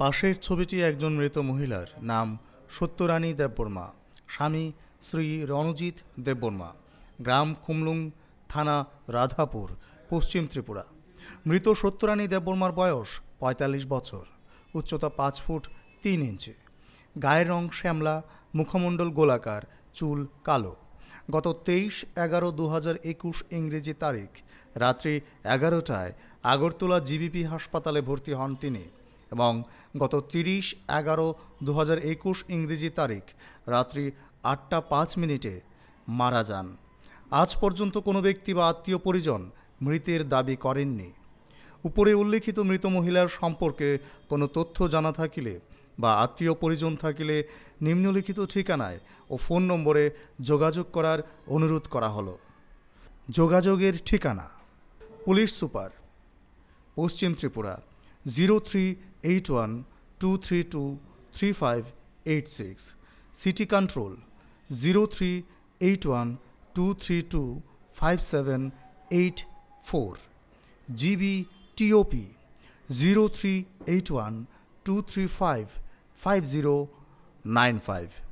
পাশের ছবিটি একজন মৃত মহিলার নাম সত্যরানী দেববর্মা স্বামী শ্রী রণজিৎ দেববর্মা গ্রাম কুমলুং থানা রাধাপুর পশ্চিম ত্রিপুরা মৃত সত্যরানী দেববর্মার বয়স ৪৫ বছর উচ্চতা পাঁচ ফুট তিন ইঞ্চি গায়ের রং শ্যামলা মুখমণ্ডল গোলাকার চুল কালো গত তেইশ এগারো দু হাজার একুশ ইংরেজি তারিখ রাত্রি এগারোটায় আগরতলা জিবিপি হাসপাতালে ভর্তি হন তিনি এবং গত তিরিশ এগারো দু একুশ ইংরেজি তারিখ রাত্রি আটটা পাঁচ মিনিটে মারা যান আজ পর্যন্ত কোনো ব্যক্তি বা আত্মীয় পরিজন মৃতের দাবি করেননি উপরে উল্লেখিত মৃত মহিলার সম্পর্কে কোনো তথ্য জানা থাকিলে বা আত্মীয় পরিজন থাকিলে নিম্নলিখিত ঠিকানায় ও ফোন নম্বরে যোগাযোগ করার অনুরোধ করা হলো যোগাযোগের ঠিকানা পুলিশ সুপার পশ্চিম Tripura zero three eight one two three two three five eight six city control zero three eight one two three two five seven eight four GB TOP zero three eight one two three five five zero nine five